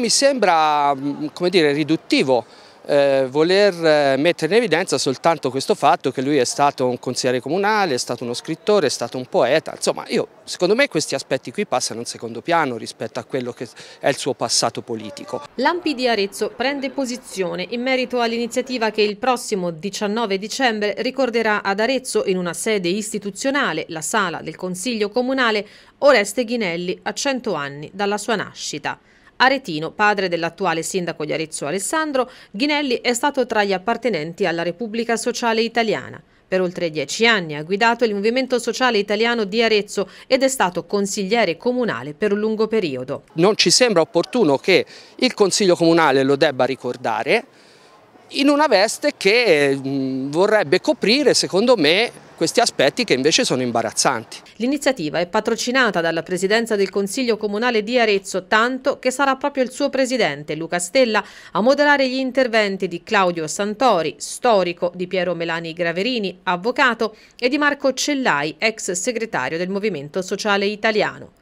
Mi sembra mm, dire, riduttivo eh, voler eh, mettere in evidenza soltanto questo fatto che lui è stato un consigliere comunale, è stato uno scrittore, è stato un poeta, insomma io, secondo me questi aspetti qui passano in secondo piano rispetto a quello che è il suo passato politico. L'Ampi di Arezzo prende posizione in merito all'iniziativa che il prossimo 19 dicembre ricorderà ad Arezzo in una sede istituzionale, la sala del Consiglio Comunale, Oreste Ghinelli a 100 anni dalla sua nascita. Aretino, padre dell'attuale sindaco di Arezzo Alessandro, Ghinelli è stato tra gli appartenenti alla Repubblica Sociale Italiana. Per oltre dieci anni ha guidato il Movimento Sociale Italiano di Arezzo ed è stato consigliere comunale per un lungo periodo. Non ci sembra opportuno che il Consiglio Comunale lo debba ricordare in una veste che eh, vorrebbe coprire, secondo me, questi aspetti che invece sono imbarazzanti. L'iniziativa è patrocinata dalla Presidenza del Consiglio Comunale di Arezzo, tanto che sarà proprio il suo presidente, Luca Stella, a moderare gli interventi di Claudio Santori, storico, di Piero Melani Graverini, avvocato, e di Marco Cellai, ex segretario del Movimento Sociale Italiano.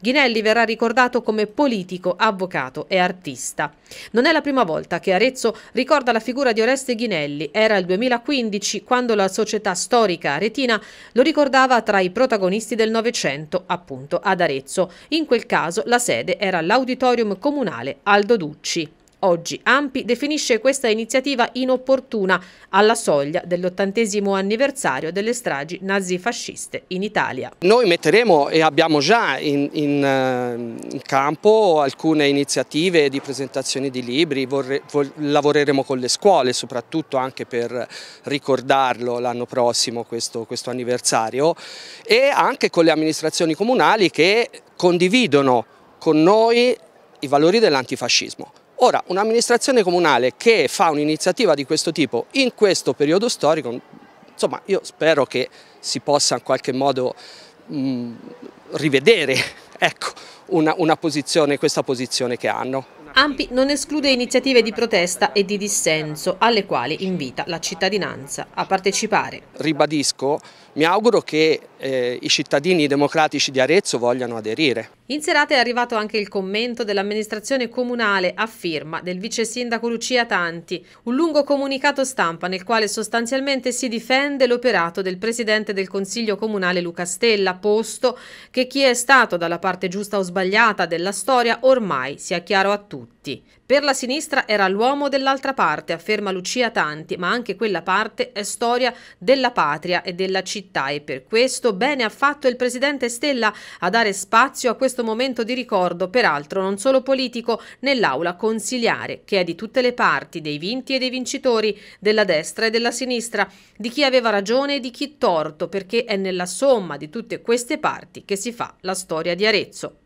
Ghinelli verrà ricordato come politico, avvocato e artista. Non è la prima volta che Arezzo ricorda la figura di Oreste Ghinelli. Era il 2015 quando la società storica aretina lo ricordava tra i protagonisti del Novecento, appunto ad Arezzo. In quel caso la sede era l'Auditorium Comunale Aldo Ducci. Oggi Ampi definisce questa iniziativa inopportuna alla soglia dell'ottantesimo anniversario delle stragi nazifasciste in Italia. Noi metteremo e abbiamo già in, in, eh, in campo alcune iniziative di presentazione di libri, vorre, vol, lavoreremo con le scuole soprattutto anche per ricordarlo l'anno prossimo questo, questo anniversario e anche con le amministrazioni comunali che condividono con noi i valori dell'antifascismo. Ora, un'amministrazione comunale che fa un'iniziativa di questo tipo in questo periodo storico, insomma, io spero che si possa in qualche modo mh, mm, rivedere ecco, una, una posizione, questa posizione che hanno. Ampi non esclude iniziative di protesta e di dissenso alle quali invita la cittadinanza a partecipare. Ribadisco, mi auguro che eh, i cittadini democratici di Arezzo vogliano aderire. In serata è arrivato anche il commento dell'amministrazione comunale a firma del vice sindaco Lucia Tanti, un lungo comunicato stampa nel quale sostanzialmente si difende l'operato del presidente del consiglio comunale Luca Stella, posto che chi è stato dalla parte giusta o sbagliata della storia ormai sia chiaro a tutti. Per la sinistra era l'uomo dell'altra parte, afferma Lucia Tanti, ma anche quella parte è storia della patria e della città e per questo questo bene ha fatto il presidente Stella a dare spazio a questo momento di ricordo, peraltro non solo politico, nell'aula consiliare, che è di tutte le parti, dei vinti e dei vincitori, della destra e della sinistra, di chi aveva ragione e di chi torto, perché è nella somma di tutte queste parti che si fa la storia di Arezzo.